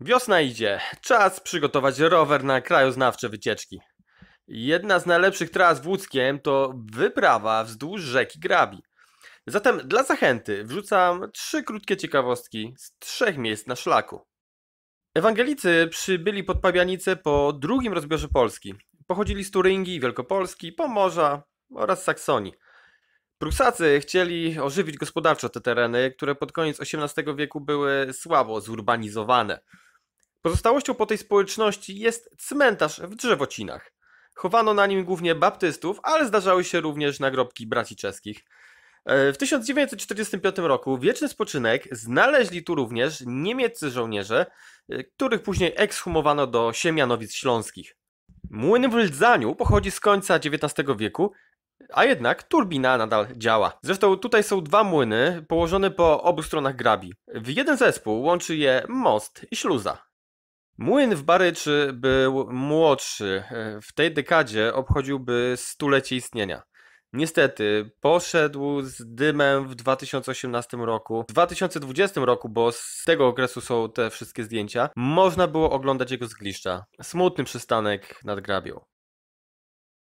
Wiosna idzie. Czas przygotować rower na krajoznawcze wycieczki. Jedna z najlepszych tras w Łódzkiem to wyprawa wzdłuż rzeki Grabi. Zatem dla zachęty wrzucam trzy krótkie ciekawostki z trzech miejsc na szlaku. Ewangelicy przybyli pod Pabianice po drugim rozbiorze Polski. Pochodzili z Turyngii, Wielkopolski, Pomorza oraz Saksonii. Prusacy chcieli ożywić gospodarczo te tereny, które pod koniec XVIII wieku były słabo zurbanizowane. Pozostałością po tej społeczności jest cmentarz w Drzewocinach. Chowano na nim głównie baptystów, ale zdarzały się również nagrobki braci czeskich. E, w 1945 roku wieczny spoczynek znaleźli tu również niemieccy żołnierze, e, których później ekshumowano do Siemianowic Śląskich. Młyn w Lidzaniu pochodzi z końca XIX wieku, a jednak turbina nadal działa. Zresztą tutaj są dwa młyny położone po obu stronach grabi. W jeden zespół łączy je most i śluza. Młyn w Baryczy był młodszy. E, w tej dekadzie obchodziłby stulecie istnienia. Niestety, poszedł z dymem w 2018 roku. W 2020 roku, bo z tego okresu są te wszystkie zdjęcia, można było oglądać jego zgliszcza. Smutny przystanek nad grabią.